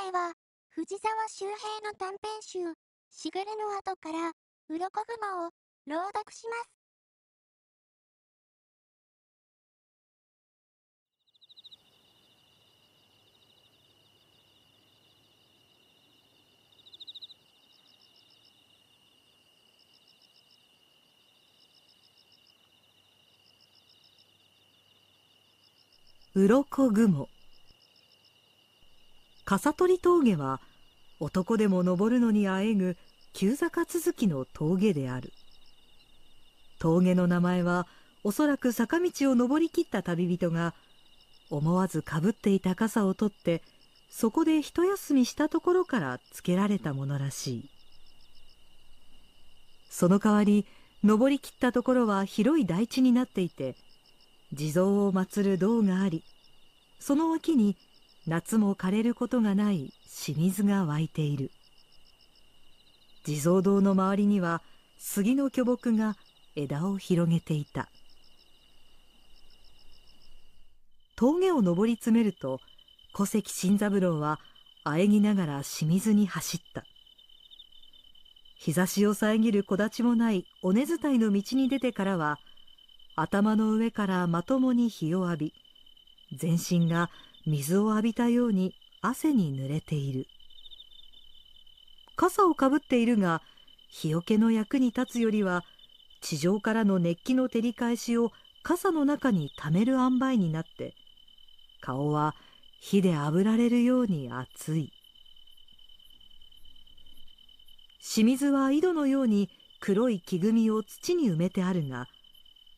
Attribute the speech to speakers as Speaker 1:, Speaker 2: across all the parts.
Speaker 1: 回は、藤沢周平の短編集、しぐれの後から、うろこ雲を朗読します。鱗雲笠取峠は男でも登るのにあえぐ急坂続きの峠である峠の名前はおそらく坂道を登りきった旅人が思わずかぶっていた傘を取ってそこで一休みしたところからつけられたものらしいその代わり登りきったところは広い台地になっていて地蔵を祀る堂がありその脇に夏も枯れることがない清水が湧いている地蔵堂の周りには杉の巨木が枝を広げていた峠を登り詰めると古関新三郎はあえぎながら清水に走った日差しを遮る木立もない尾根伝いの道に出てからは頭の上からまともに日を浴び全身が水を浴びたように汗に濡れている傘をかぶっているが日よけの役に立つよりは地上からの熱気の照り返しを傘の中にためる塩梅になって顔は火で炙られるように熱い清水は井戸のように黒い木組みを土に埋めてあるが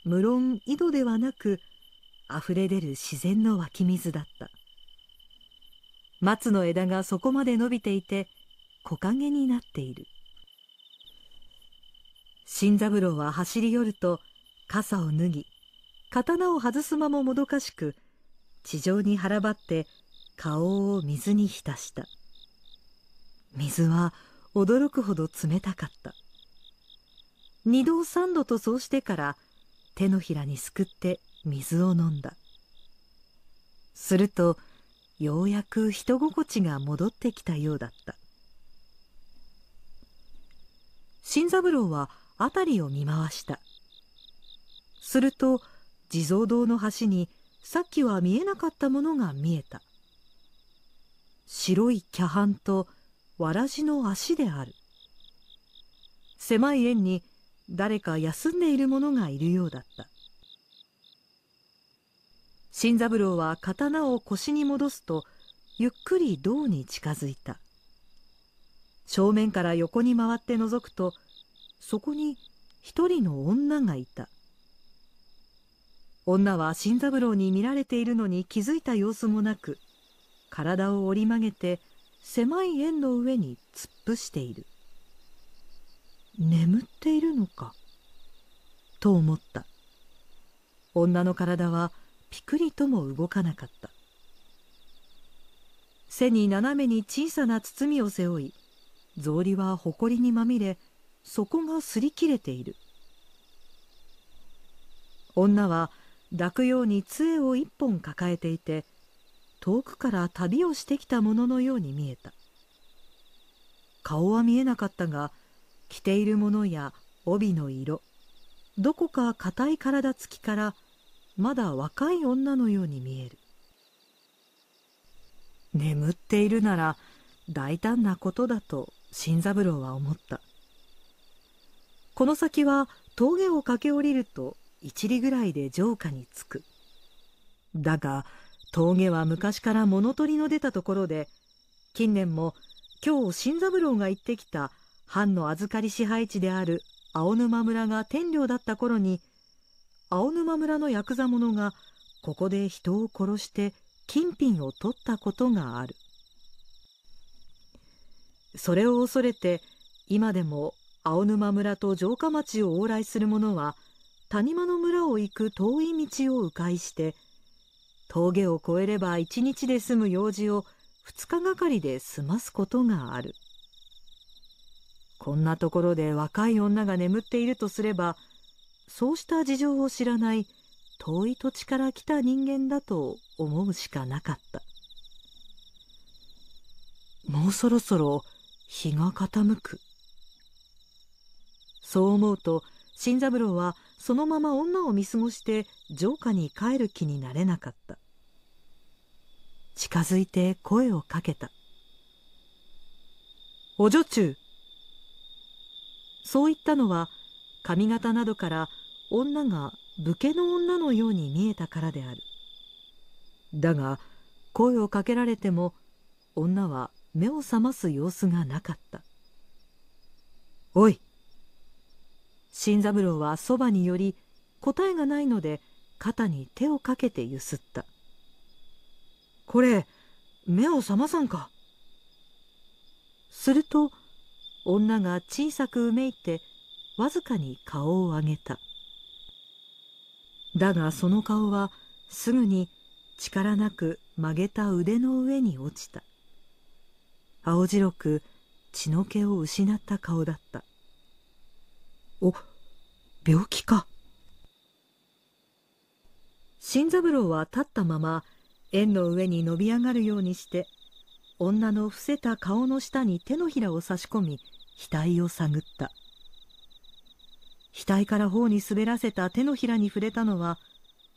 Speaker 1: 無論井戸ではなくあふれ出る自然の湧き水だった松の枝がそこまで伸びていて木陰になっている新三郎は走り寄ると傘を脱ぎ刀を外す間ももどかしく地上に腹ばって顔を水に浸した水は驚くほど冷たかった二度三度とそうしてから手のひらにすくって水を飲んだするとようやく人心地が戻ってきたようだった新三郎は辺りを見回したすると地蔵堂の端にさっきは見えなかったものが見えた白いキャハンとわらじの足である狭い円に誰か休んでいる者がいるようだった新三郎は刀を腰に戻すとゆっくり銅に近づいた正面から横に回って覗くとそこに一人の女がいた女は新三郎に見られているのに気づいた様子もなく体を折り曲げて狭い円の上に突っ伏している眠っているのかと思った女の体はピクリとも動かなかった背に斜めに小さな包みを背負い草履はほこりにまみれ底が擦り切れている女は抱くように杖を一本抱えていて遠くから旅をしてきたもののように見えた顔は見えなかったが着ているものや帯の色どこか硬い体つきからまだ若い女のように見える眠っているなら大胆なことだと新三郎は思ったこの先は峠を駆け下りると一里ぐらいで城下に着くだが峠は昔から物取りの出たところで近年も今日新三郎が行ってきた藩の預かり支配地である青沼村が天領だった頃に青沼村のヤクザ者がここで人を殺して金品を取ったことがあるそれを恐れて今でも青沼村と城下町を往来する者は谷間の村を行く遠い道を迂回して峠を越えれば一日で済む用事を2日がかりで済ますことがあるこんなところで若い女が眠っているとすればそうした事情を知らない遠い土地から来た人間だと思うしかなかったもうそろそろ日が傾くそう思うと新三郎はそのまま女を見過ごして城下に帰る気になれなかった近づいて声をかけた「お女中」そう言ったのは髪型などから女が武家の女のように見えたからであるだが声をかけられても女は目を覚ます様子がなかった「おい!」新三郎はそばに寄り答えがないので肩に手をかけてゆすった「これ目を覚まさんか」すると女が小さくうめいてわずかに顔を上げた「だがその顔はすぐに力なく曲げた腕の上に落ちた青白く血の気を失った顔だったお病気か新三郎は立ったまま円の上に伸び上がるようにして女の伏せた顔の下に手のひらを差し込み額を探った額から頬に滑らせた手のひらに触れたのは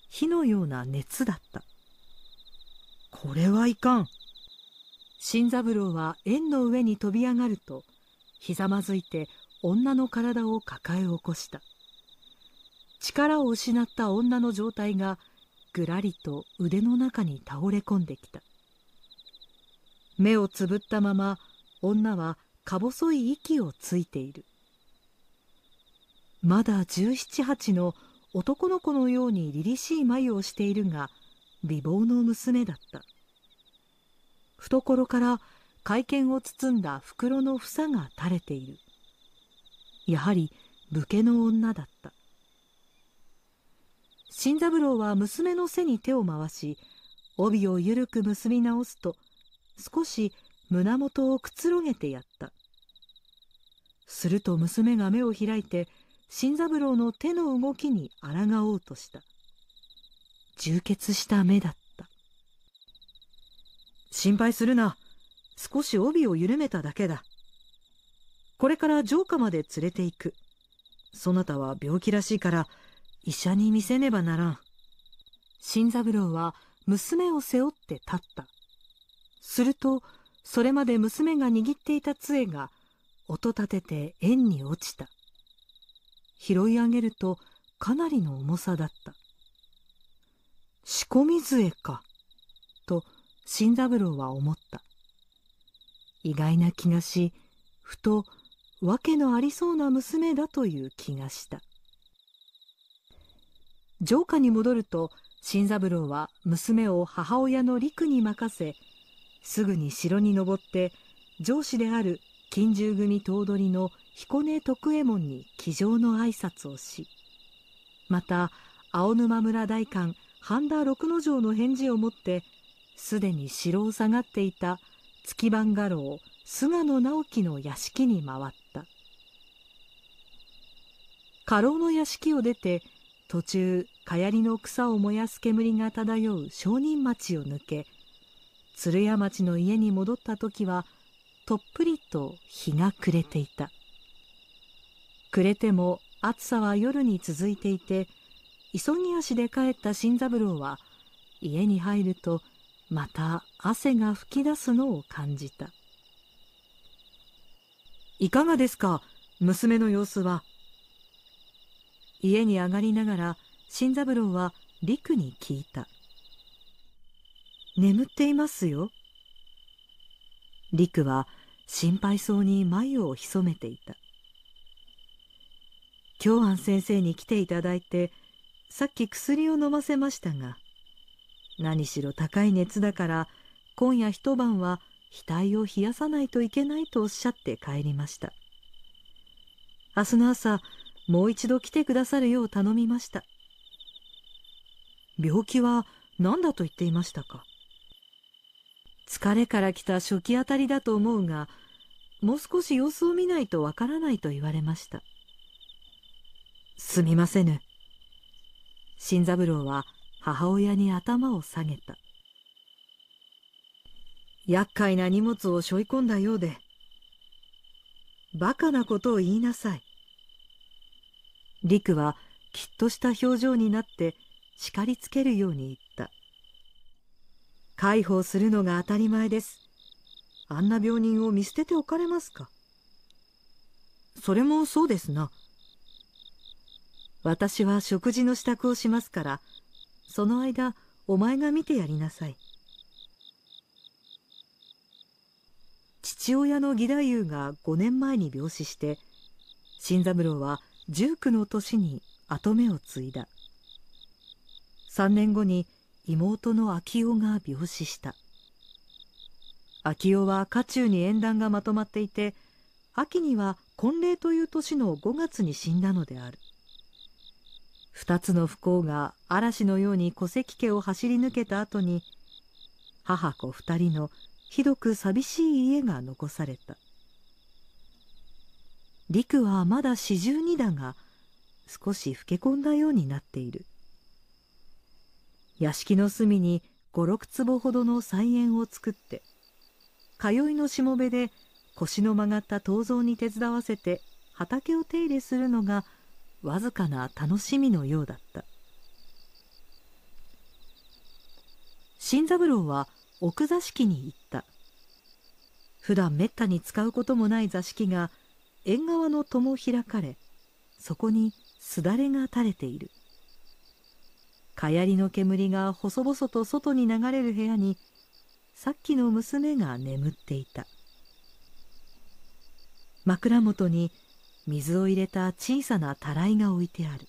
Speaker 1: 火のような熱だったこれはいかん新三郎は円の上に飛び上がるとひざまずいて女の体を抱え起こした力を失った女の状態がぐらりと腕の中に倒れ込んできた目をつぶったまま女はか細い息をついているまだ十七八の男の子のように凛々しい眉をしているが美貌の娘だった懐から会見を包んだ袋の房が垂れているやはり武家の女だった新三郎は娘の背に手を回し帯を緩く結び直すと少し胸元をくつろげてやったすると娘が目を開いて「新三郎の手の動きに抗おうとした充血した目だった心配するな少し帯を緩めただけだこれから城下まで連れて行くそなたは病気らしいから医者に見せねばならん新三郎は娘を背負って立ったするとそれまで娘が握っていた杖が音立てて円に落ちた拾い上げるとかなりの重さだった仕込み杖かと新三郎は思った意外な気がしふと訳のありそうな娘だという気がした城下に戻ると新三郎は娘を母親の陸に任せすぐに城に登って上司である近獣組頭取の彦根徳右衛門に騎乗の挨拶をしまた青沼村代官半田六之丞の返事を持ってすでに城を下がっていた月番家老菅野直樹の屋敷に回った家老の屋敷を出て途中かやりの草を燃やす煙が漂う商人町を抜け鶴屋町の家に戻った時はとっぷりと日が暮れていた暮れても暑さは夜に続いていて急ぎ足で帰った新三郎は家に入るとまた汗が噴き出すのを感じたいかがですか娘の様子は家に上がりながら新三郎は陸に聞いた眠っていますよ陸は心配そうに眉を潜めていた京安先生に来ていただいてさっき薬を飲ませましたが何しろ高い熱だから今夜一晩は額を冷やさないといけないとおっしゃって帰りました明日の朝もう一度来てくださるよう頼みました病気は何だと言っていましたか疲れから来た初期あたりだと思うがもう少し様子を見ないとわからないと言われましたすみませぬ新三郎は母親に頭を下げた厄介な荷物を背負い込んだようでバカなことを言いなさい陸はきっとした表情になって叱りつけるように言っ逮捕するのが当たり前です。あんな病人を見捨てておかれますかそれもそうですな。私は食事の支度をしますから、その間、お前が見てやりなさい。父親の義太夫が5年前に病死して、新三郎は19の年に跡目を継いだ。3年後に妹の昭夫が病死した秋代は家中に縁談がまとまっていて秋には婚礼という年の5月に死んだのである2つの不幸が嵐のように戸籍家を走り抜けた後に母子2人のひどく寂しい家が残された陸はまだ四十二だが少し老け込んだようになっている屋敷の隅に56坪ほどの菜園を作って通いのしもべで腰の曲がった銅像に手伝わせて畑を手入れするのがわずかな楽しみのようだった新三郎は奥座敷に行った普段めったに使うこともない座敷が縁側の戸も開かれそこにすだれが垂れている。かやりの煙が細々と外に流れる部屋にさっきの娘が眠っていた枕元に水を入れた小さなたらいが置いてある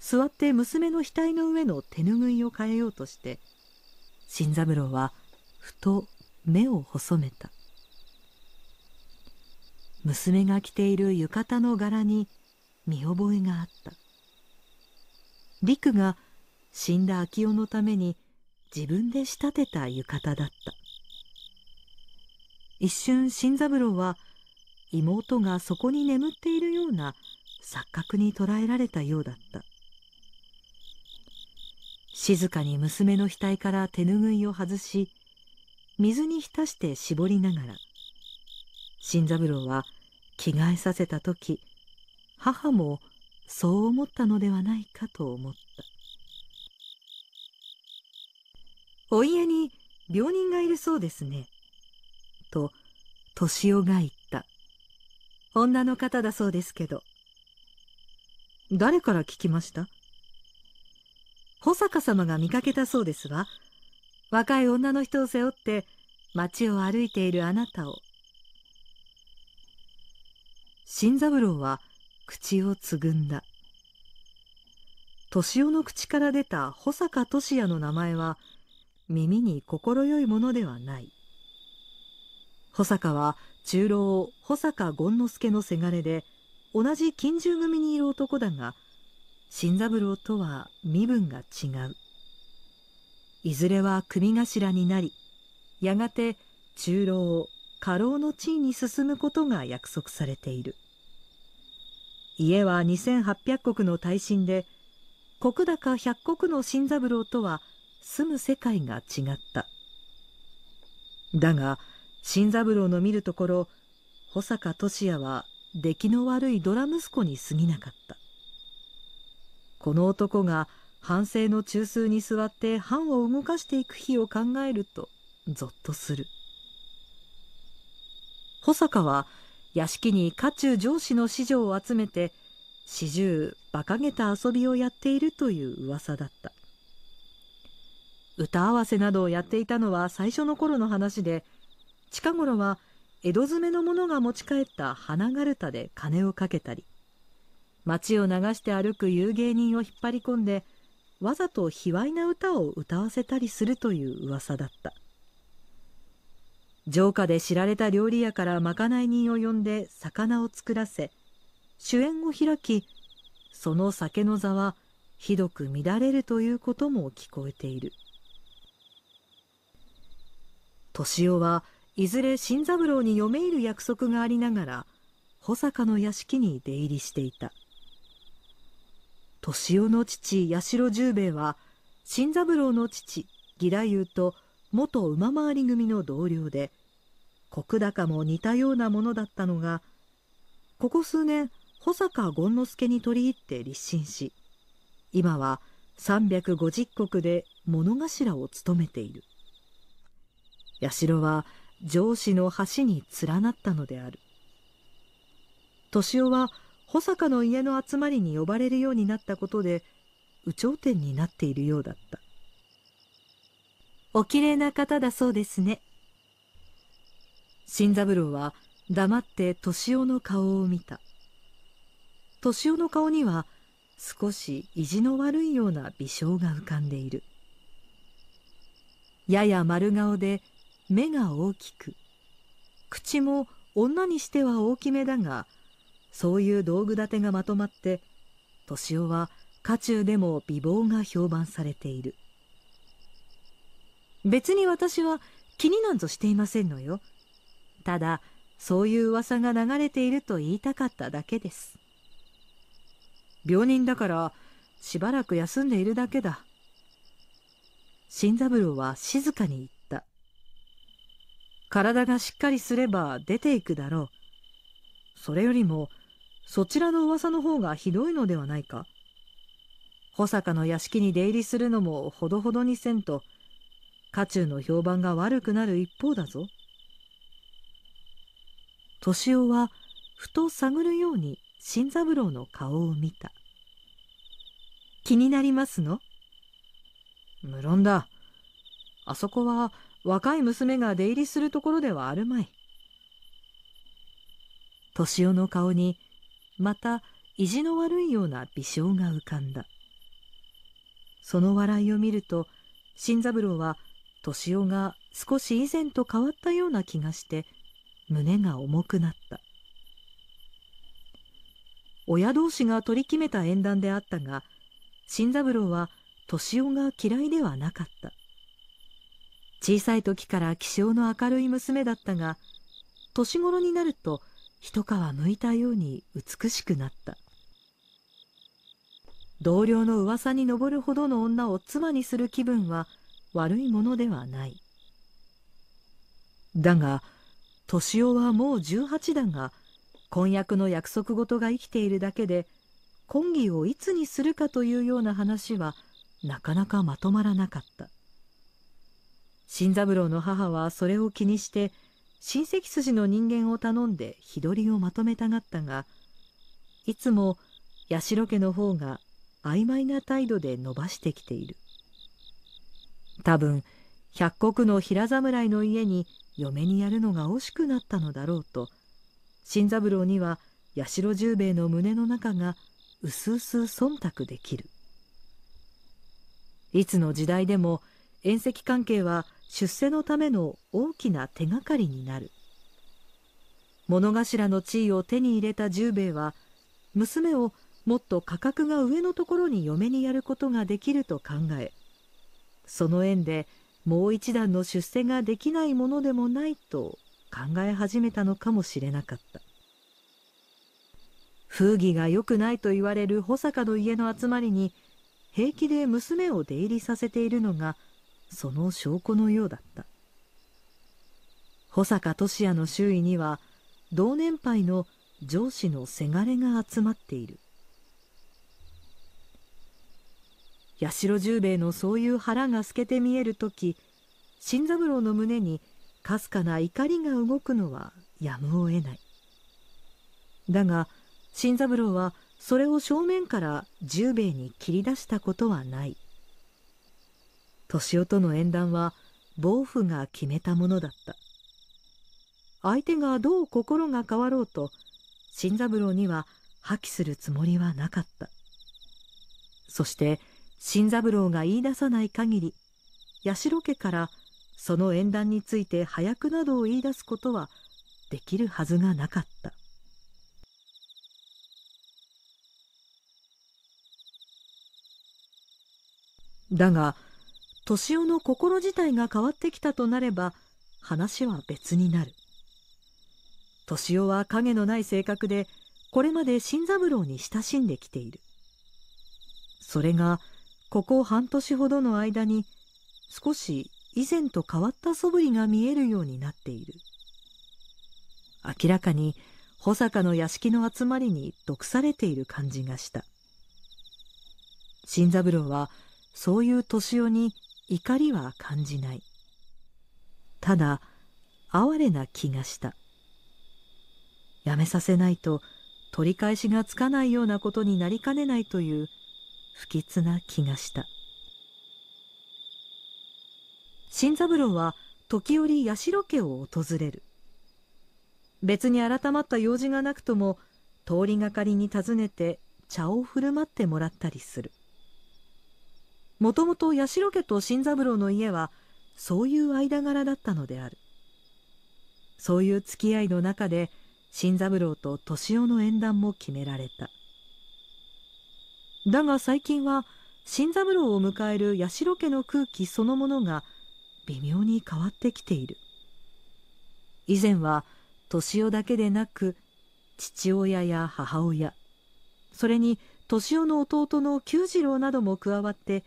Speaker 1: 座って娘の額の上の手ぬぐいを変えようとして新三郎はふと目を細めた娘が着ている浴衣の柄に見覚えがあった陸が死んだ昭夫のために自分で仕立てた浴衣だった一瞬新三郎は妹がそこに眠っているような錯覚に捉えられたようだった静かに娘の額から手ぬぐいを外し水に浸して絞りながら新三郎は着替えさせた時母もそう思ったのではないかと思ったお家に病人がいるそうですねと敏夫が言った女の方だそうですけど誰から聞きました保坂様が見かけたそうですわ若い女の人を背負って街を歩いているあなたを新三郎は「口をつぐんだ敏夫の口から出た保坂俊也の名前は耳に快いものではない保坂は中老保坂権之助のせがれで同じ近獣組にいる男だが新三郎とは身分が違ういずれは組頭になりやがて中老家老の地位に進むことが約束されている家は2800国の耐震で石高100国の新三郎とは住む世界が違っただが新三郎の見るところ保坂俊也は出来の悪いドラ息子に過ぎなかったこの男が反省の中枢に座って藩を動かしていく日を考えるとぞっとする保坂は屋敷に家中上司の子女を集めて始終馬鹿げた遊びをやっているという噂だった歌合わせなどをやっていたのは最初の頃の話で近頃は江戸詰めの者が持ち帰った花がるたで金をかけたり街を流して歩く遊芸人を引っ張り込んでわざと卑猥な歌を歌わせたりするという噂だった城下で知られた料理屋からまかない人を呼んで魚を作らせ主演を開きその酒の座はひどく乱れるということも聞こえている敏夫はいずれ新三郎に嫁いる約束がありながら保坂の屋敷に出入りしていた敏夫の父八代十兵衛は新三郎の父義太夫と元馬回り組の同僚で石高も似たようなものだったのがここ数年保坂権之助に取り入って立身し今は350石で物頭を務めている社は上司の橋に連なったのである敏夫は保坂の家の集まりに呼ばれるようになったことで有頂天になっているようだったおきれいな方だそうですね。新三郎は黙って敏夫の顔を見た。敏夫の顔には少し意地の悪いような微笑が浮かんでいる。やや丸顔で目が大きく、口も女にしては大きめだが、そういう道具立てがまとまって、敏夫は家中でも美貌が評判されている。別に私は気になんぞしていませんのよただそういう噂が流れていると言いたかっただけです病人だからしばらく休んでいるだけだ新三郎は静かに言った体がしっかりすれば出ていくだろうそれよりもそちらの噂の方がひどいのではないか保坂の屋敷に出入りするのもほどほどにせんと家中の評判が悪くなる一方だぞ。敏夫はふと探るように新三郎の顔を見た。気になりますの無論だ。あそこは若い娘が出入りするところではあるまい。敏夫の顔にまた意地の悪いような微笑が浮かんだ。その笑いを見ると新三郎は敏夫が少し以前と変わったような気がして胸が重くなった親同士が取り決めた縁談であったが新三郎は敏夫が嫌いではなかった小さい時から気性の明るい娘だったが年頃になると一皮むいたように美しくなった同僚の噂に上るほどの女を妻にする気分は悪いものではないだが敏夫はもう18だが婚約の約束事が生きているだけで婚儀をいつにするかというような話はなかなかまとまらなかった新三郎の母はそれを気にして親戚筋の人間を頼んで日取りをまとめたがったがいつも八代家の方が曖昧な態度で伸ばしてきている多分百石の平侍の家に嫁にやるのが惜しくなったのだろうと新三郎には八代十兵衛の胸の中が薄々忖度できるいつの時代でも縁石関係は出世のための大きな手がかりになる物頭の地位を手に入れた十兵衛は娘をもっと価格が上のところに嫁にやることができると考えその縁でもう一段の出世ができないものでもないと考え始めたのかもしれなかった風紀が良くないと言われる保坂の家の集まりに平気で娘を出入りさせているのがその証拠のようだった保坂俊也の周囲には同年配の上司のせがれが集まっている八代十兵衛のそういう腹が透けて見える時新三郎の胸にかすかな怒りが動くのはやむを得ないだが新三郎はそれを正面から十兵衛に切り出したことはない敏夫との縁談は暴風が決めたものだった相手がどう心が変わろうと新三郎には破棄するつもりはなかったそして新三郎が言い出さない限り八代家からその縁談について早くなどを言い出すことはできるはずがなかっただが敏夫の心自体が変わってきたとなれば話は別になる敏夫は影のない性格でこれまで新三郎に親しんできているそれがここ半年ほどの間に少し以前と変わった素振りが見えるようになっている明らかに穂坂の屋敷の集まりに毒されている感じがした新三郎はそういう年男に怒りは感じないただ哀れな気がしたやめさせないと取り返しがつかないようなことになりかねないという不吉な気がした新三郎は時折八代家を訪れる別に改まった用事がなくとも通りがかりに訪ねて茶を振る舞ってもらったりするもともと八代家と新三郎の家はそういう間柄だったのであるそういう付き合いの中で新三郎と敏夫の縁談も決められただが最近は新三郎を迎える八代家の空気そのものが微妙に変わってきている以前は年男だけでなく父親や母親それに年男の弟の久次郎なども加わって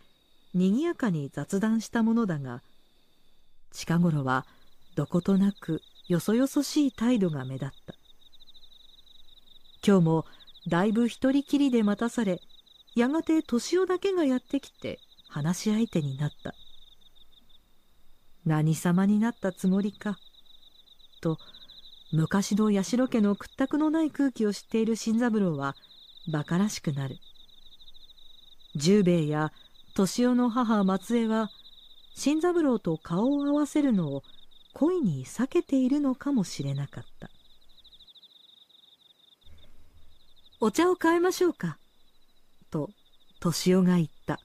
Speaker 1: 賑やかに雑談したものだが近頃はどことなくよそよそしい態度が目立った今日もだいぶ一人きりで待たされやがて敏夫だけがやってきて話し相手になった何様になったつもりかと昔の八代家の屈託のない空気を知っている新三郎は馬鹿らしくなる十兵衛や敏夫の母松江は新三郎と顔を合わせるのを恋に避けているのかもしれなかったお茶を買いましょうかと敏夫が言った。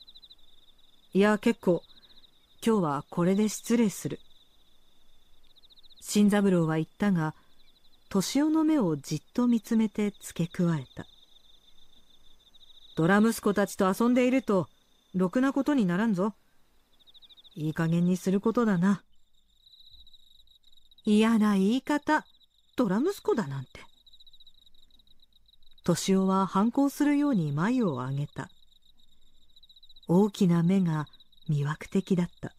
Speaker 1: いや、結構、今日はこれで失礼する。新三郎は言ったが、敏夫の目をじっと見つめて付け加えた。ドラ息子たちと遊んでいると、ろくなことにならんぞ。いい加減にすることだな。嫌な言い方、ドラ息子だなんて。敏夫は反抗するように眉を上げた大きな目が魅惑的だった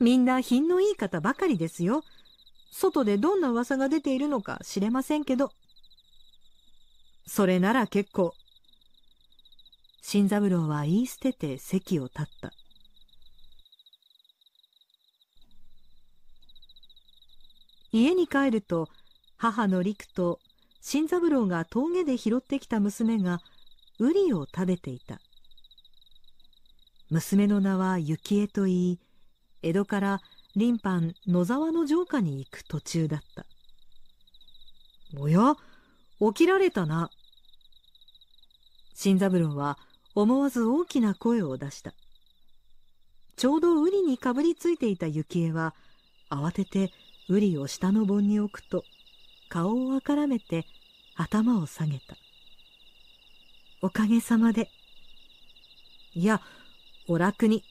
Speaker 1: みんな品のいい方ばかりですよ外でどんな噂が出ているのか知れませんけどそれなら結構新三郎は言い捨てて席を立った家に帰ると母の陸と新三郎が峠で拾ってきた娘がウリを食べていた娘の名は幸恵と言い江戸から林藩野沢の城下に行く途中だったおや起きられたな新三郎は思わず大きな声を出したちょうどウリにかぶりついていた幸恵は慌ててウリを下の盆に置くと顔をあからめて頭を下げたおかげさまでいやお楽に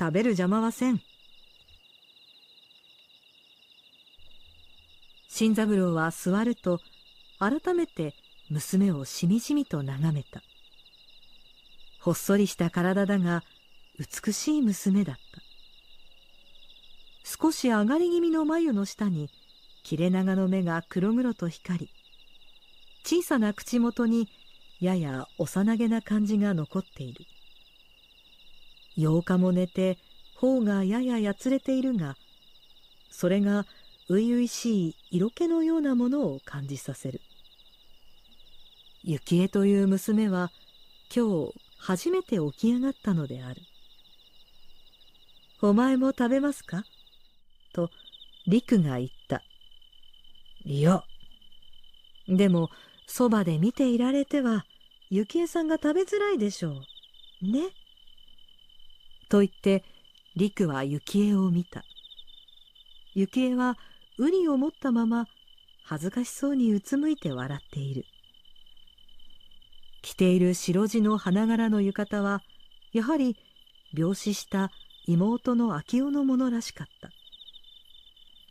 Speaker 1: 食べる邪魔はせん新三郎は座ると改めて娘をしみじみと眺めたほっそりした体だが美しい娘だった少し上がり気味の眉の下に切れ長の目が黒々と光り小さな口元にやや幼げな感じが残っている8日も寝て頬がやややつれているがそれが初々しい色気のようなものを感じさせる幸恵という娘は今日初めて起き上がったのである「お前も食べますか?」と陸が言ったいや。でも、そばで見ていられては、幸恵さんが食べづらいでしょう。ね。と言って、陸は幸恵を見た。幸恵は、ウニを持ったまま、恥ずかしそうにうつむいて笑っている。着ている白地の花柄の浴衣は、やはり、病死した妹の秋夫のものらしかった。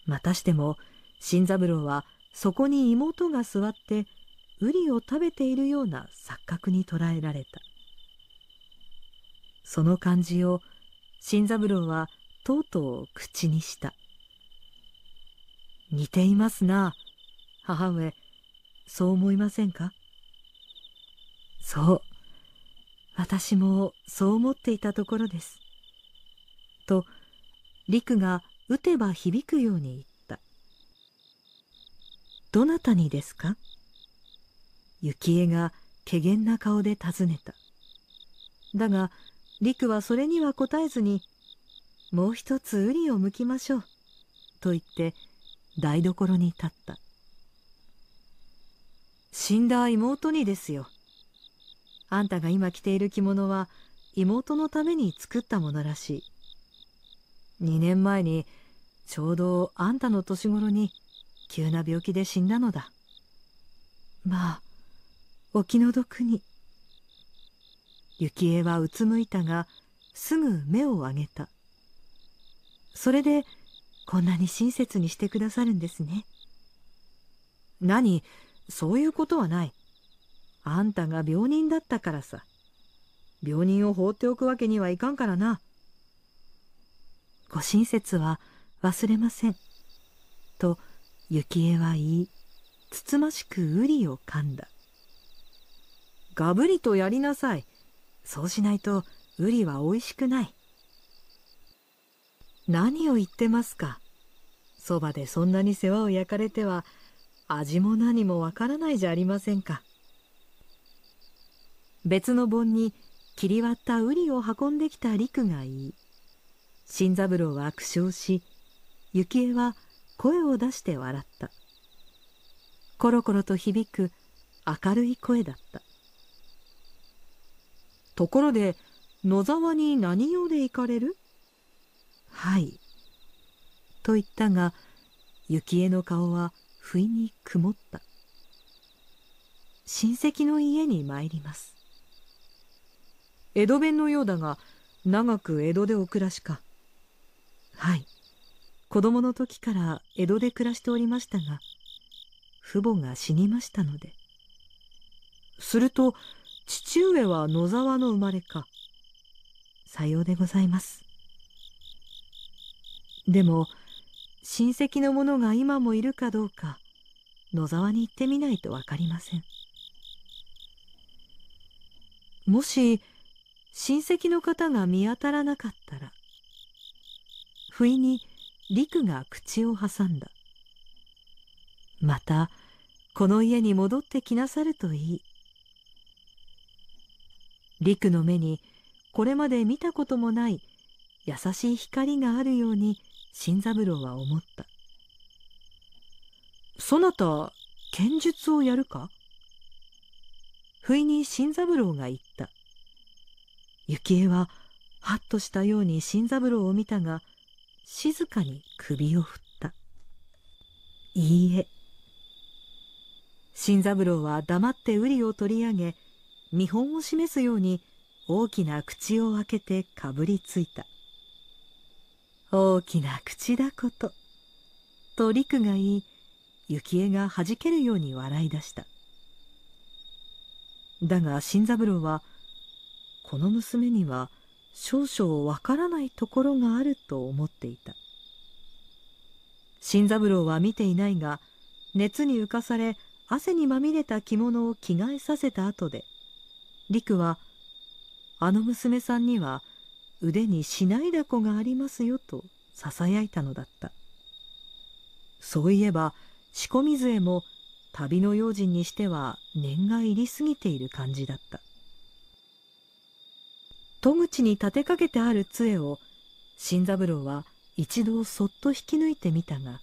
Speaker 1: またしても、新三郎はそこに妹が座ってウリを食べているような錯覚に捉えられたその感じを新三郎はとうとう口にした「似ていますな母上そう思いませんか?」そう私もそう思っていたところです」と陸が打てば響くように言っどなたにですか幸恵が怪げな顔で尋ねた。だが、陸はそれには答えずに、もう一つ瓜を剥きましょう、と言って台所に立った。死んだ妹にですよ。あんたが今着ている着物は妹のために作ったものらしい。二年前にちょうどあんたの年頃に急な病気で死んだのだまあお気の毒に幸恵はうつむいたがすぐ目を上げたそれでこんなに親切にしてくださるんですね何そういうことはないあんたが病人だったからさ病人を放っておくわけにはいかんからなご親切は忘れませんとき恵は言いつつましくウリを噛んだ「がぶりとやりなさいそうしないとウリはおいしくない」「何を言ってますかそばでそんなに世話を焼かれては味も何もわからないじゃありませんか」別の盆に切り割ったウリを運んできた陸が言い新三郎は苦笑し幸恵は「声を出して笑ったコロコロと響く明るい声だったところで野沢に何用で行かれるはいと言ったが幸恵の顔は不意に曇った親戚の家に参ります江戸弁のようだが長く江戸でお暮らしかはい子供の時から江戸で暮らしておりましたが父母が死にましたのですると父上は野沢の生まれかさようでございますでも親戚の者が今もいるかどうか野沢に行ってみないとわかりませんもし親戚の方が見当たらなかったら不意に陸が口を挟んだまたこの家に戻ってきなさるといい陸の目にこれまで見たこともない優しい光があるように新三郎は思ったそなた剣術をやるか不意に新三郎が言った幸恵はハッとしたように新三郎を見たが静かに首を振った「いいえ」新三郎は黙って瓜を取り上げ見本を示すように大きな口を開けてかぶりついた大きな口だことと陸が言い幸恵がはじけるように笑い出しただが新三郎はこの娘には少々わからないところがあると思っていた新三郎は見ていないが熱に浮かされ汗にまみれた着物を着替えさせた後で陸は「あの娘さんには腕にしないだこがありますよ」とささやいたのだったそういえば仕込み杖も旅の用心にしては念が入りすぎている感じだった戸口に立てかけてある杖を新三郎は一度そっと引き抜いてみたが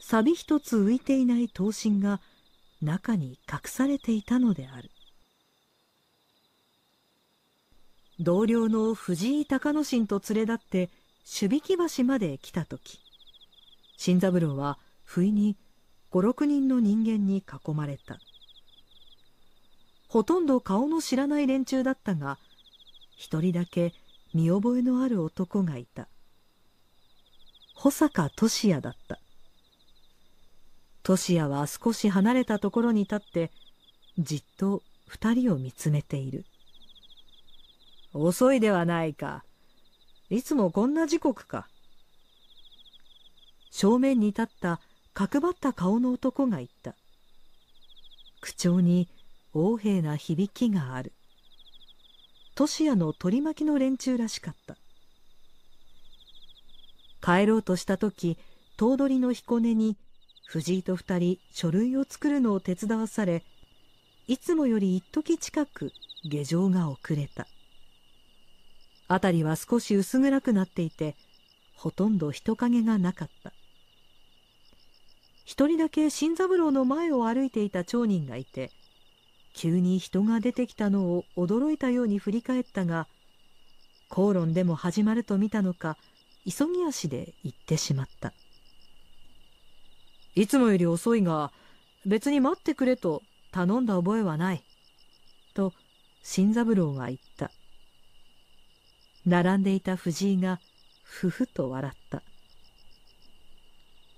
Speaker 1: 錆一つ浮いていない刀身が中に隠されていたのである同僚の藤井隆之進と連れ立って守備木橋まで来た時新三郎は不意に五六人の人間に囲まれたほとんど顔の知らない連中だったが一人だけ見覚えのある男がいた保坂俊也だった俊也は少し離れたところに立ってじっと二人を見つめている遅いではないかいつもこんな時刻か正面に立った角張った顔の男が言った口調に横柄な響きがあるトシの取り巻きの連中らしかった帰ろうとした時頭取の彦根に藤井と2人書類を作るのを手伝わされいつもより一時近く下城が遅れた辺りは少し薄暗くなっていてほとんど人影がなかった一人だけ新三郎の前を歩いていた町人がいて急に人が出てきたのを驚いたように振り返ったが口論でも始まると見たのか急ぎ足で行ってしまったいつもより遅いが別に待ってくれと頼んだ覚えはないと新三郎が言った並んでいた藤井がふふと笑った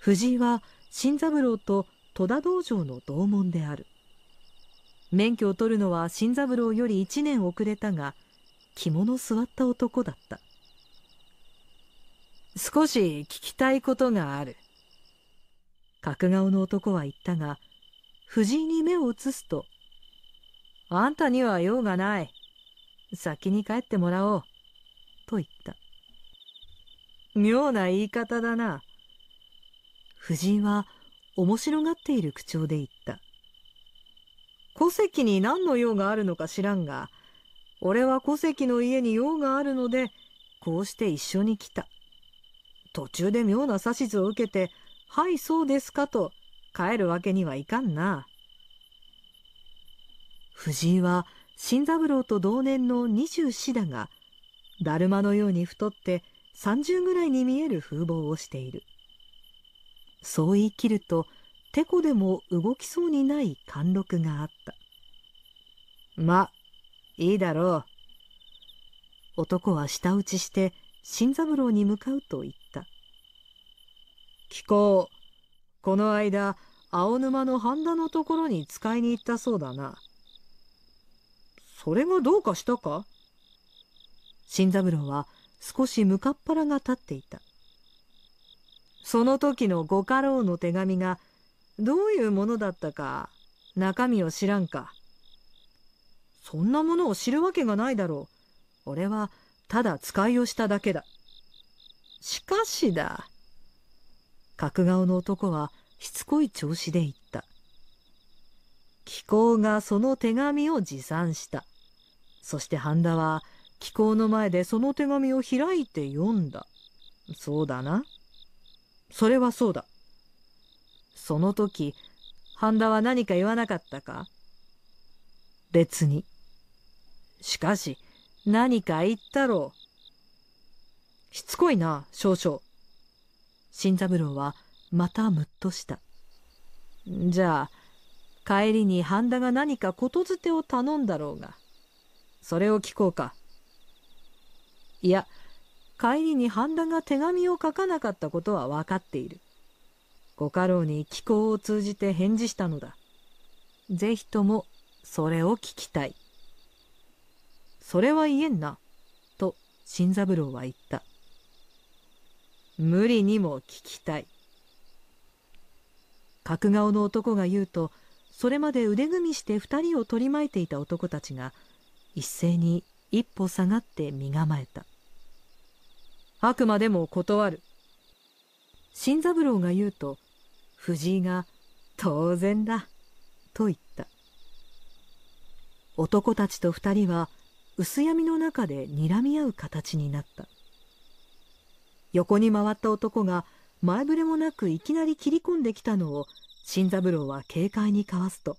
Speaker 1: 藤井は新三郎と戸田道場の同門である免許を取るのは新三郎より1年遅れたが着物座った男だった少し聞きたいことがある角顔の男は言ったが藤井に目を移すと「あんたには用がない先に帰ってもらおう」と言った妙な言い方だな藤井は面白がっている口調で言った「戸籍に何の用があるのか知らんが、俺は戸籍の家に用があるので、こうして一緒に来た。途中で妙な指図を受けて、はい、そうですかと帰るわけにはいかんな。藤井は新三郎と同年の二十四だが、だるまのように太って三十ぐらいに見える風貌をしている。そう言い切ると、てこでも動きそうにない貫禄があったまいいだろう男は舌打ちして新三郎に向かうと言った聞こうこの間青沼の半田のところに使いに行ったそうだなそれがどうかしたか新三郎は少し向かっ腹が立っていたその時のご家老の手紙がどういうものだったか中身を知らんかそんなものを知るわけがないだろう俺はただ使いをしただけだしかしだ角顔の男はしつこい調子で言った気候がその手紙を持参したそして半田は気候の前でその手紙を開いて読んだそうだなそれはそうだその時、半田は何か言わなかったか別に。しかし、何か言ったろう。しつこいな、少々。新三郎は、またムッとした。じゃあ、帰りに半田が何かことづてを頼んだろうが。それを聞こうか。いや、帰りに半田が手紙を書かなかったことは分かっている。ご家老に気稿を通じて返事したのだ。ぜひともそれを聞きたい。それは言えんな、と新三郎は言った。無理にも聞きたい。角顔の男が言うと、それまで腕組みして二人を取り巻いていた男たちが、一斉に一歩下がって身構えた。あくまでも断る。新三郎が言うと、藤井が「当然だ」と言った男たちと二人は薄闇の中でにらみ合う形になった横に回った男が前触れもなくいきなり切り込んできたのを新三郎は軽快にかわすと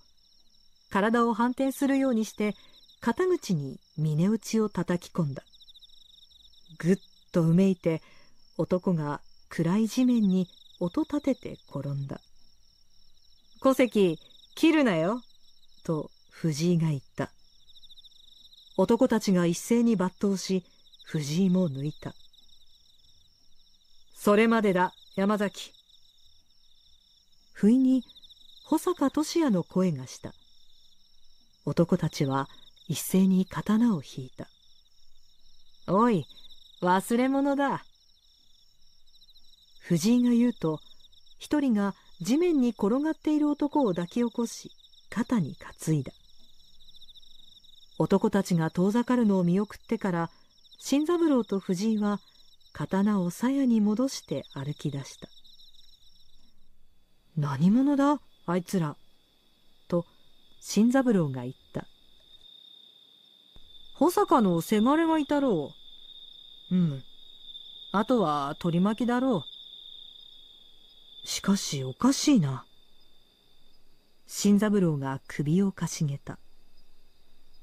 Speaker 1: 体を反転するようにして肩口に峰打ちを叩き込んだぐっとうめいて男が暗い地面に音立てて転んだ。小関、切るなよと藤井が言った。男たちが一斉に抜刀し、藤井も抜いた。それまでだ、山崎。不意に、穂坂俊也の声がした。男たちは一斉に刀を引いた。おい、忘れ物だ。藤井が言うと一人が地面に転がっている男を抱き起こし肩に担いだ男たちが遠ざかるのを見送ってから新三郎と藤井は刀を鞘に戻して歩き出した「何者だあいつら」と新三郎が言った「保坂のせがれがいたろう」「うんあとは取り巻きだろう」しかしおかしいな新三郎が首をかしげた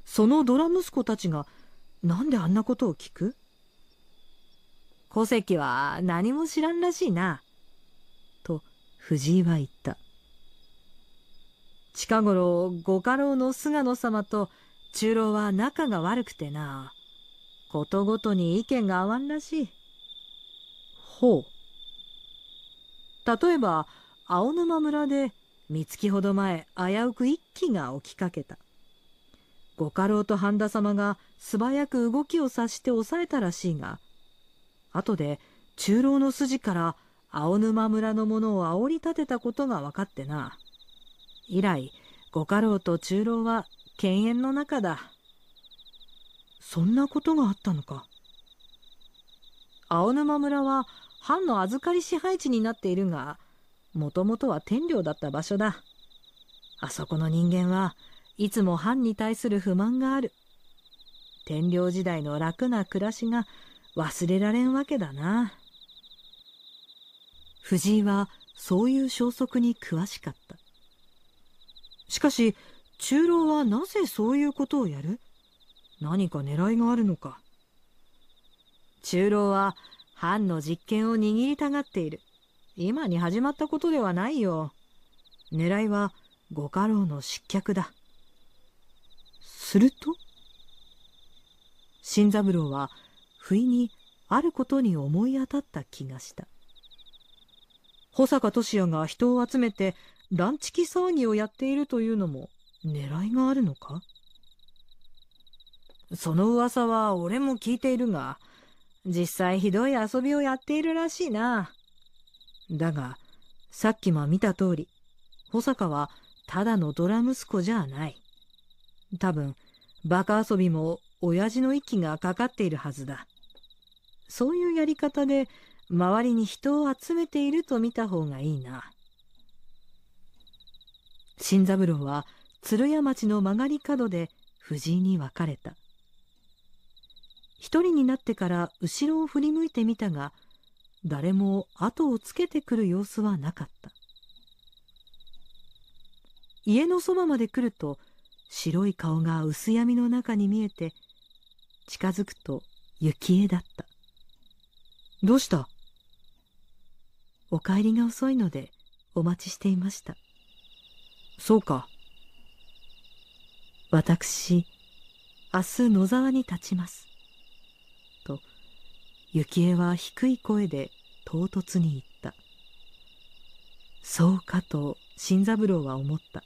Speaker 1: そのドラ息子たちがなんであんなことを聞く戸籍は何も知らんらしいなと藤井は言った近頃ご家老の菅野様と中老は仲が悪くてなことごとに意見が合わんらしいほう例えば青沼村で三月ほど前危うく一揆が起きかけたご家老と半田様が素早く動きを察して抑えたらしいが後で中老の筋から青沼村の者を煽り立てたことが分かってな以来ご家老と中老は犬猿の中だそんなことがあったのか青沼村は藩の預かり支配地になっているがもともとは天領だった場所だあそこの人間はいつも藩に対する不満がある天領時代の楽な暮らしが忘れられんわけだな藤井はそういう消息に詳しかったしかし中老はなぜそういうことをやる何か狙いがあるのか中老は藩の実権を握りたがっている。今に始まったことではないよ。狙いはご家老の失脚だ。すると新三郎は不意にあることに思い当たった気がした。保坂俊也が人を集めてランチ騒ぎをやっているというのも狙いがあるのかその噂は俺も聞いているが、実際ひどい遊びをやっているらしいな。だが、さっきも見た通り、保坂はただのドラ息子じゃない。多分、バカ遊びも親父の息がかかっているはずだ。そういうやり方で周りに人を集めていると見た方がいいな。新三郎は鶴屋町の曲がり角で藤井に別れた。一人になってから後ろを振り向いてみたが誰も後をつけてくる様子はなかった家のそばまで来ると白い顔が薄闇の中に見えて近づくと雪絵だった「どうした?」「お帰りが遅いのでお待ちしていました」「そうか」「私明日野沢に立ちます」幸恵は低い声で唐突に言ったそうかと新三郎は思った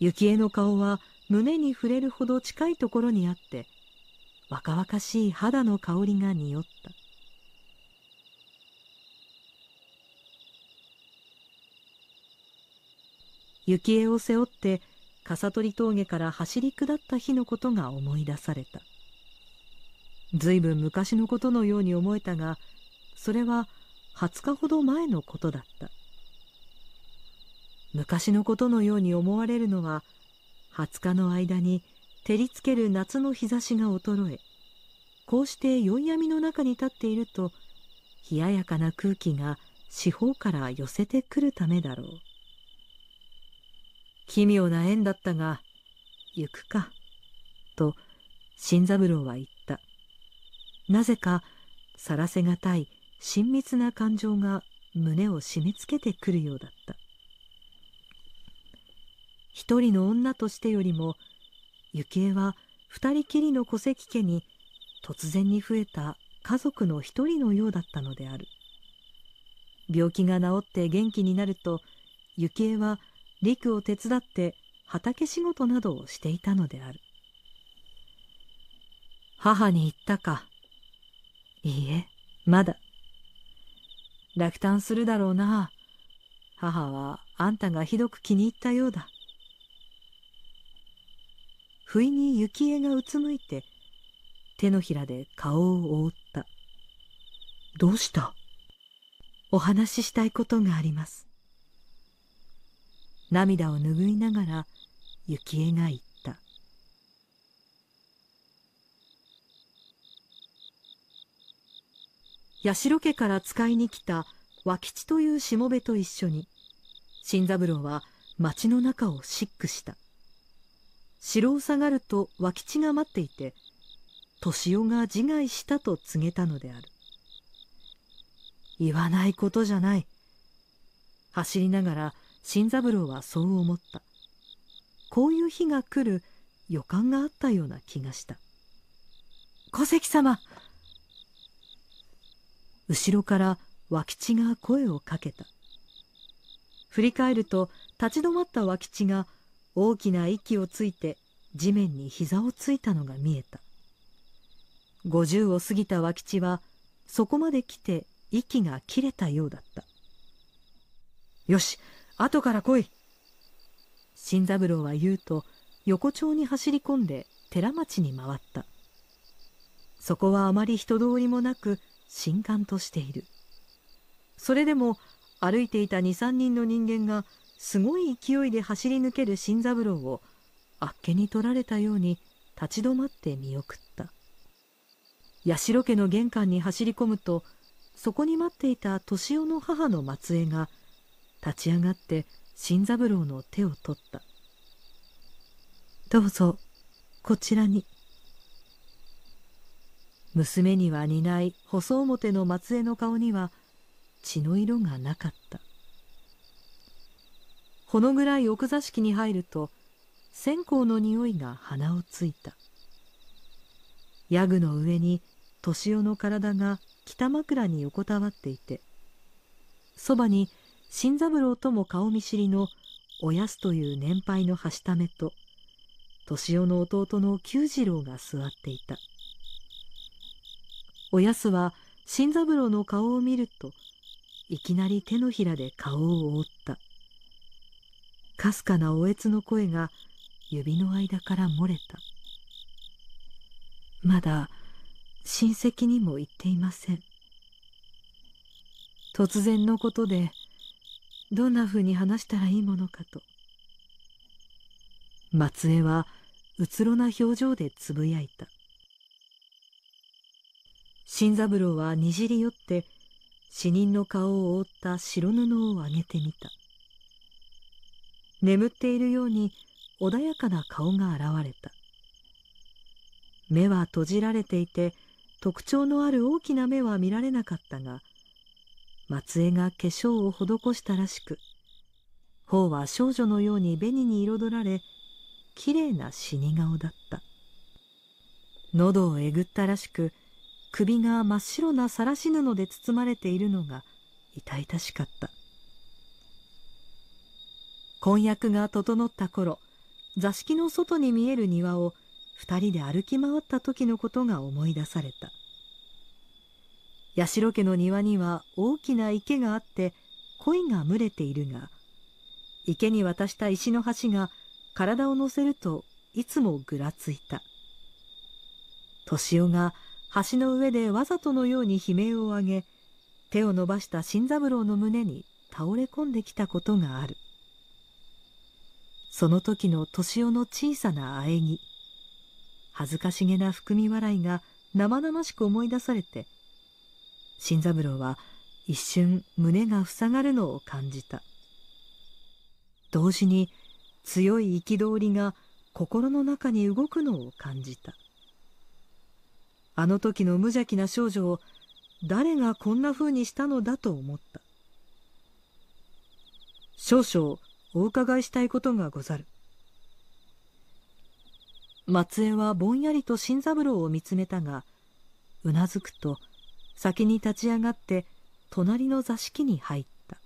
Speaker 1: 幸恵の顔は胸に触れるほど近いところにあって若々しい肌の香りが匂った幸恵を背負って笠取峠から走り下った日のことが思い出されたずいぶん昔のことのように思えたがそれは20日ほど前のことだった昔のことのように思われるのは20日の間に照りつける夏の日差しが衰えこうして宵闇の中に立っていると冷ややかな空気が四方から寄せてくるためだろう奇妙な縁だったが行くかと新三郎は言ったなぜかさらせがたい親密な感情が胸を締め付けてくるようだった一人の女としてよりも幸恵は二人きりの戸籍家に突然に増えた家族の一人のようだったのである病気が治って元気になると幸恵は陸を手伝って畑仕事などをしていたのである母に言ったかいいえ、まだ。落胆するだろうな。母はあんたがひどく気に入ったようだ。不意に幸恵がうつむいて、手のひらで顔を覆った。どうしたお話ししたいことがあります。涙を拭いながら、幸恵が言っ八代家から使いに来た和吉というしもべと一緒に新三郎は町の中をシックした城を下がると和吉が待っていて敏夫が自害したと告げたのである言わないことじゃない走りながら新三郎はそう思ったこういう日が来る予感があったような気がした小関様後ろから脇地が声をかけた振り返ると立ち止まった脇地が大きな息をついて地面に膝をついたのが見えた50を過ぎた脇地はそこまで来て息が切れたようだったよし後から来い新三郎は言うと横丁に走り込んで寺町に回ったそこはあまり人通りもなく新刊としているそれでも歩いていた23人の人間がすごい勢いで走り抜ける新三郎をあっけに取られたように立ち止まって見送った八代家の玄関に走り込むとそこに待っていた敏夫の母の末裔が立ち上がって新三郎の手を取った「どうぞこちらに」娘には似ない細表の松江の顔には血の色がなかったほのぐらい奥座敷に入ると線香の匂いが鼻をついたヤグの上に敏夫の体が北枕に横たわっていてそばに新三郎とも顔見知りのおやすという年配のはしためと敏夫の弟の久次郎が座っていたおやすは新三郎の顔を見るといきなり手のひらで顔を覆ったかすかなおえつの声が指の間から漏れたまだ親戚にも言っていません突然のことでどんなふうに話したらいいものかと松江はうつろな表情でつぶやいた新三郎はにじり寄って死人の顔を覆った白布をあげてみた眠っているように穏やかな顔が現れた目は閉じられていて特徴のある大きな目は見られなかったが松江が化粧を施したらしく頬は少女のように紅に彩られきれいな死に顔だった喉をえぐったらしく首が真っ白なさらし布で包まれているのが痛々しかった婚約が整った頃座敷の外に見える庭を2人で歩き回った時のことが思い出された八代家の庭には大きな池があって鯉が群れているが池に渡した石の橋が体を乗せるといつもぐらついた敏夫が橋の上でわざとのように悲鳴を上げ手を伸ばした新三郎の胸に倒れ込んできたことがあるその時の年男の小さな喘ぎ恥ずかしげな含み笑いが生々しく思い出されて新三郎は一瞬胸が塞がるのを感じた同時に強い憤りが心の中に動くのを感じたあの時の無邪気な少女を誰がこんな風にしたのだと思った。少々お伺いしたいことがござる。松江はぼんやりと新三郎を見つめたが、うなずくと先に立ち上がって隣の座敷に入った。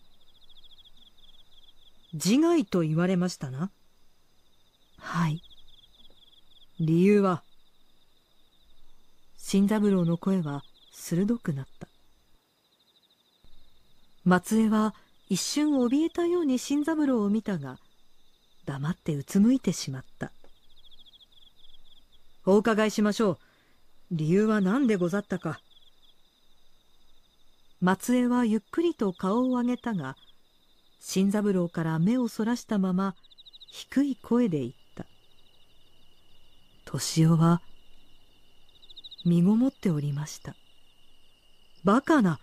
Speaker 1: 自害と言われましたな。はい。理由は新三郎の声は鋭くなった松江は一瞬怯えたように新三郎を見たが黙ってうつむいてしまったお伺いしましょう理由は何でござったか松江はゆっくりと顔を上げたが新三郎から目をそらしたまま低い声で言った年男は身ごもっておりましたバカな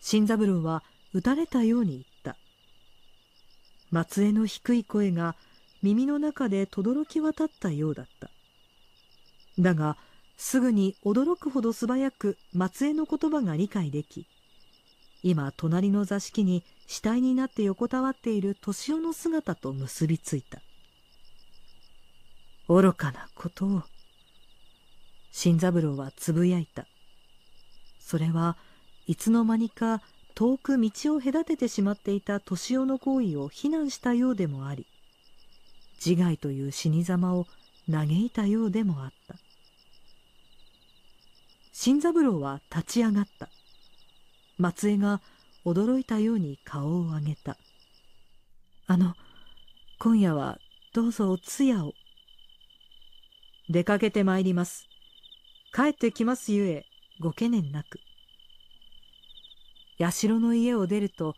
Speaker 1: 新三郎は撃たれたように言った松江の低い声が耳の中でとどろき渡ったようだっただがすぐに驚くほど素早く松江の言葉が理解でき今隣の座敷に死体になって横たわっている敏夫の姿と結びついた愚かなことを新三郎はつぶやいたそれはいつの間にか遠く道を隔ててしまっていた敏夫の行為を非難したようでもあり自害という死に様を嘆いたようでもあった新三郎は立ち上がった松江が驚いたように顔を上げたあの今夜はどうぞお通夜を出かけてまいります帰ってきますゆえご懸念なく社の家を出ると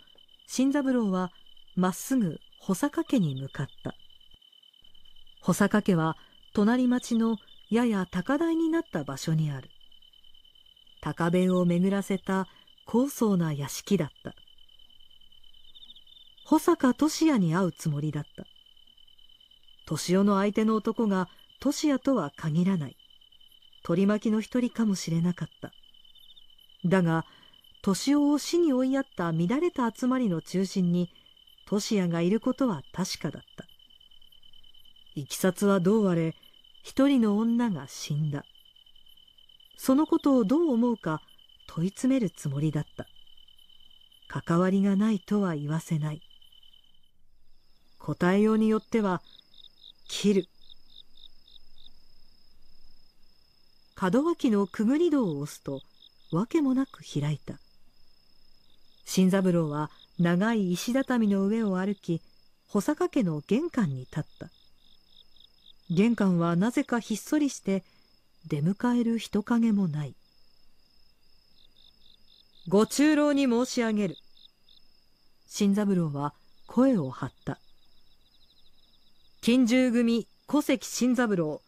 Speaker 1: 新三郎はまっすぐ保坂家に向かった保坂家は隣町のやや高台になった場所にある高弁を巡らせた高層な屋敷だった保坂俊也に会うつもりだった年夫の相手の男が俊也とは限らない取り巻きの一人かもしれなかっただが敏夫を死に追いやった乱れた集まりの中心に俊也がいることは確かだったいきさつはどうあれ一人の女が死んだそのことをどう思うか問い詰めるつもりだった関わりがないとは言わせない答えようによっては切る門脇のくぐり戸を押すと訳もなく開いた新三郎は長い石畳の上を歩き保坂家の玄関に立った玄関はなぜかひっそりして出迎える人影もないご中老に申し上げる新三郎は声を張った「金獣組古関新三郎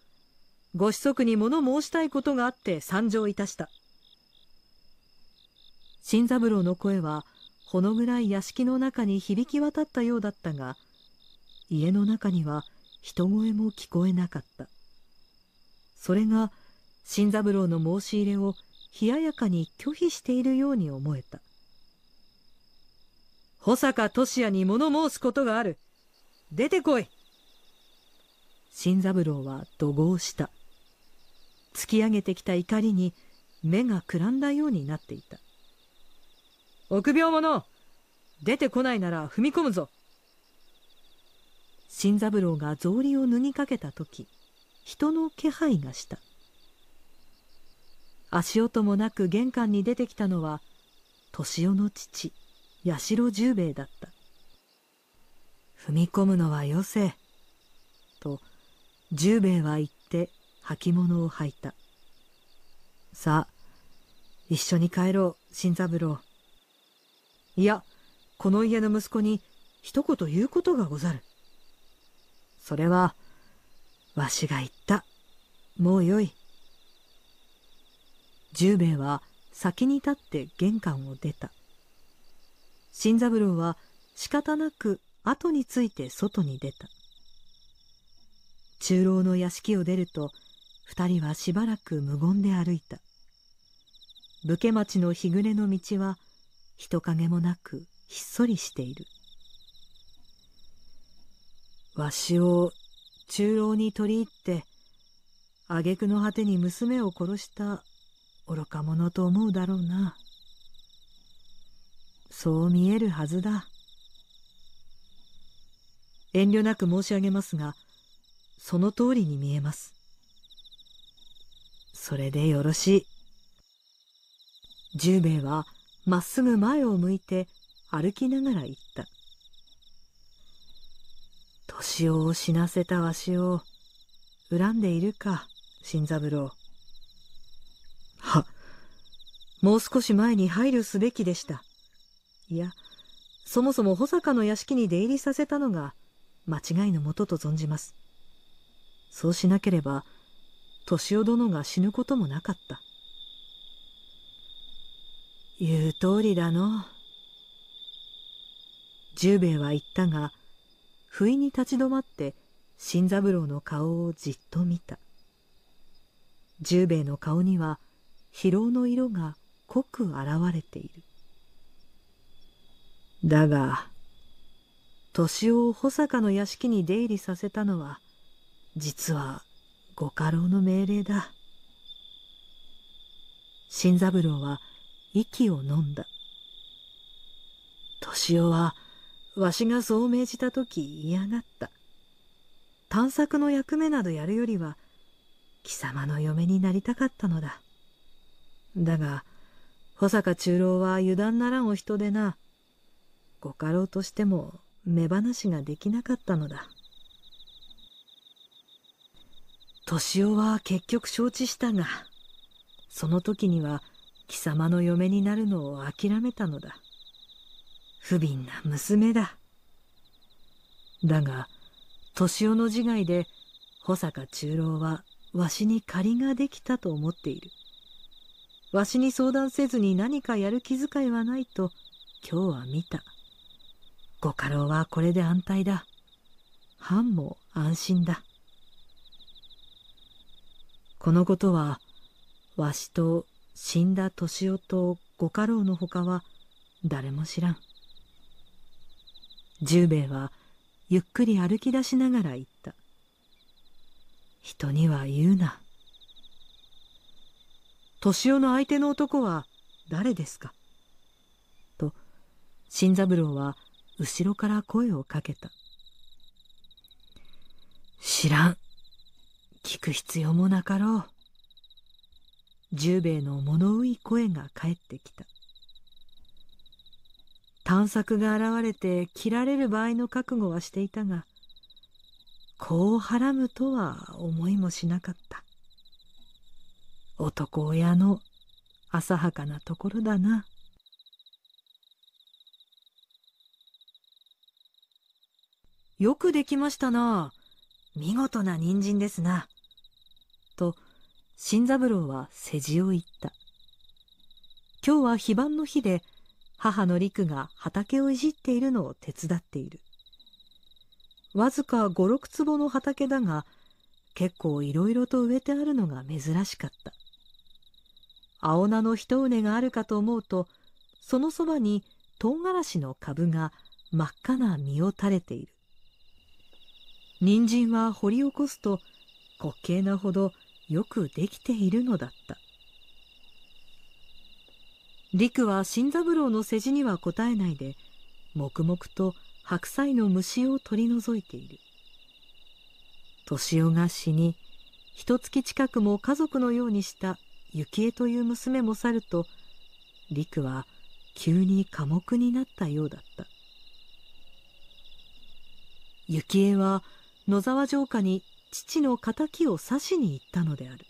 Speaker 1: ご子息に物申したいことがあって参上いたした。新三郎の声は、ほの暗い屋敷の中に響き渡ったようだったが、家の中には人声も聞こえなかった。それが、新三郎の申し入れを冷ややかに拒否しているように思えた。保坂俊也に物申すことがある。出てこい新三郎は怒号した。突き上げてきた怒りに目がくらんだようになっていた臆病者出てこないなら踏み込むぞ新三郎が草履を脱ぎかけた時人の気配がした足音もなく玄関に出てきたのは敏夫の父八代十兵衛だった踏み込むのはよせと十兵衛は言って履物を履いたさあ一緒に帰ろう新三郎いやこの家の息子に一言言うことがござるそれはわしが言ったもうよい十兵衛は先に立って玄関を出た新三郎は仕方なく後について外に出た中老の屋敷を出ると二人はしばらく無言で歩いた武家町の日暮れの道は人影もなくひっそりしているわしを中老に取り入って挙句の果てに娘を殺した愚か者と思うだろうなそう見えるはずだ遠慮なく申し上げますがその通りに見えますそれでよろしい。十兵衛はまっすぐ前を向いて歩きながら言った。年を死なせたわしを恨んでいるか、新三郎。は、もう少し前に配慮すべきでした。いや、そもそも保坂の屋敷に出入りさせたのが間違いのもとと存じます。そうしなければ、敏夫殿が死ぬこともなかった言う通りだの十兵衛は言ったが不意に立ち止まって新三郎の顔をじっと見た十兵衛の顔には疲労の色が濃く現れているだが敏夫を保坂の屋敷に出入りさせたのは実はご家老の命令だ新三郎は息を飲んだ敏夫はわしがそう命じた時嫌がった探索の役目などやるよりは貴様の嫁になりたかったのだだが保坂中郎は油断ならんお人でなご家老としても目話ができなかったのだ。敏夫は結局承知したがその時には貴様の嫁になるのを諦めたのだ不憫な娘だだが敏夫の自害で保坂中郎はわしに借りができたと思っているわしに相談せずに何かやる気遣いはないと今日は見たご家老はこれで安泰だ藩も安心だこのことはわしと死んだしおとご家老のほかは誰も知らん十兵衛はゆっくり歩き出しながら言った人には言うなしおの相手の男は誰ですかと新三郎は後ろから声をかけた知らん聞く必要もなかろう十兵衛の物憂い声が返ってきた探索が現れて切られる場合の覚悟はしていたがこうはらむとは思いもしなかった男親の浅はかなところだなよくできましたな見事な人参ですなと新三郎は世辞を言った今日は非番の日で母の陸が畑をいじっているのを手伝っているわずか56坪の畑だが結構いろいろと植えてあるのが珍しかった青菜の一畝があるかと思うとそのそばに唐辛子の株が真っ赤な実を垂れている人参は掘り起こすと滑稽なほどよくできているのだった陸は新三郎の世辞には答えないで黙々と白菜の虫を取り除いている敏夫が死に一月近くも家族のようにした幸恵という娘も去ると陸は急に寡黙になったようだった幸恵は野沢城下に父の敵を刺しに行ったのである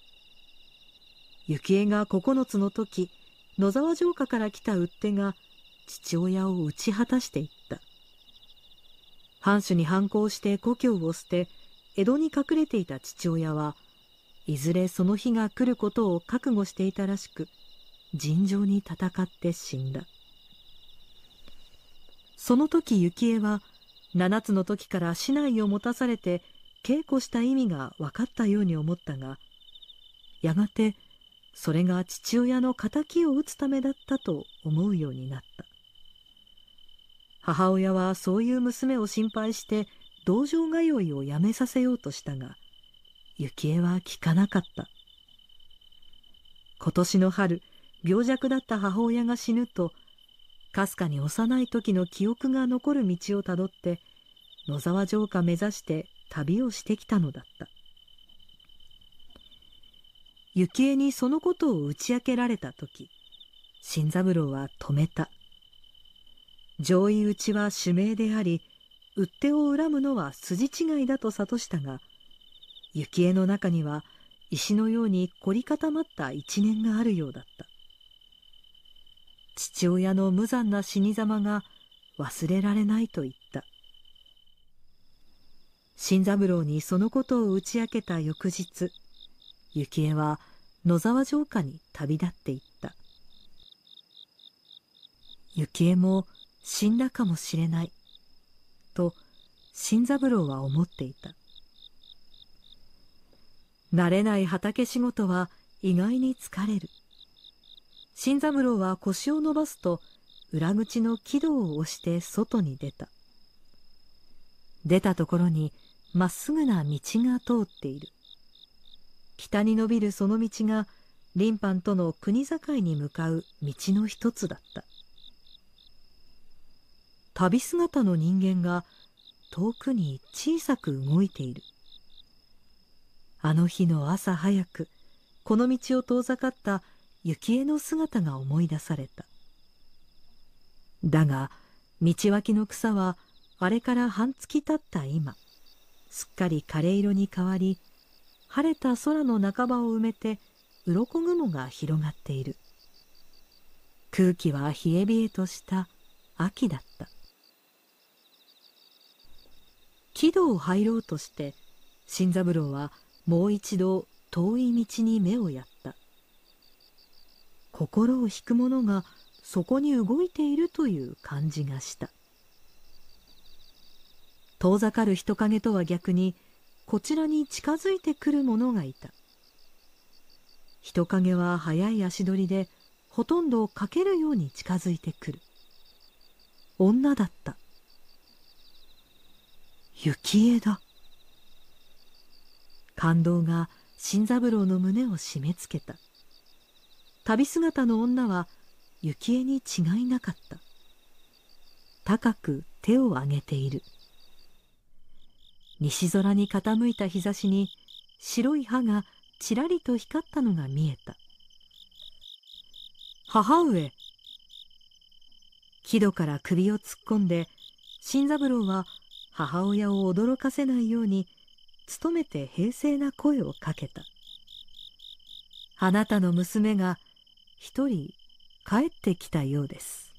Speaker 1: 幸恵が9つの時野沢城下から来た売手が父親を打ち果たしていった藩主に反抗して故郷を捨て江戸に隠れていた父親はいずれその日が来ることを覚悟していたらしく尋常に戦って死んだその時幸恵は7つの時から市内を持たされて稽古した意味が分かったように思ったがやがてそれが父親の敵を討つためだったと思うようになった母親はそういう娘を心配して道場通いをやめさせようとしたが幸恵は聞かなかった今年の春病弱だった母親が死ぬとかすかに幼い時の記憶が残る道をたどって野沢城下目指して旅をしてきたのだった幸恵にそのことを打ち明けられた時新三郎は止めた上位打ちは主名であり売手を恨むのは筋違いだと諭したが幸恵の中には石のように凝り固まった一年があるようだった父親の無残な死に様が忘れられないと言った新三郎にそのことを打ち明けた翌日幸恵は野沢城下に旅立っていった幸恵も死んだかもしれないと新三郎は思っていた慣れない畑仕事は意外に疲れる新三郎は腰を伸ばすと裏口の軌道を押して外に出た出たところにまっすぐな道が通っている北に伸びるその道が林藩との国境に向かう道の一つだった旅姿の人間が遠くに小さく動いているあの日の朝早くこの道を遠ざかった幸絵の姿が思い出されただが道脇の草はあれから半月経った今すっかり枯れ色に変わり晴れた空の半ばを埋めて鱗雲が広がっている空気は冷え冷えとした秋だった木戸を入ろうとして新三郎はもう一度遠い道に目をやった心を引くものがそこに動いているという感じがした遠ざかる人影とは逆にこちらに近づいてくるものがいた人影は速い足取りでほとんどかけるように近づいてくる女だった幸恵だ感動が新三郎の胸を締め付けた旅姿の女は幸恵に違いなかった高く手を上げている「西空に傾いた日差しに白い歯がちらりと光ったのが見えた母上木戸から首を突っ込んで新三郎は母親を驚かせないように努めて平静な声をかけたあなたの娘が一人帰ってきたようです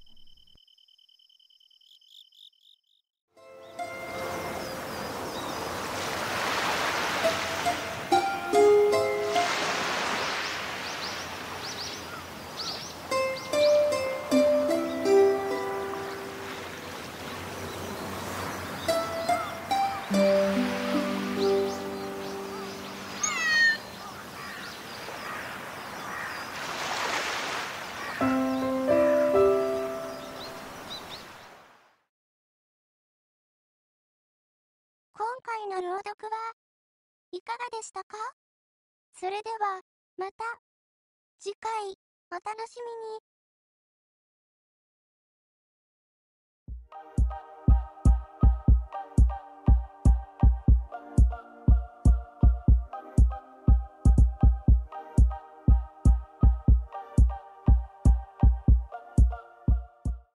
Speaker 1: がでしたかそれでは、また、次回、お楽しみに。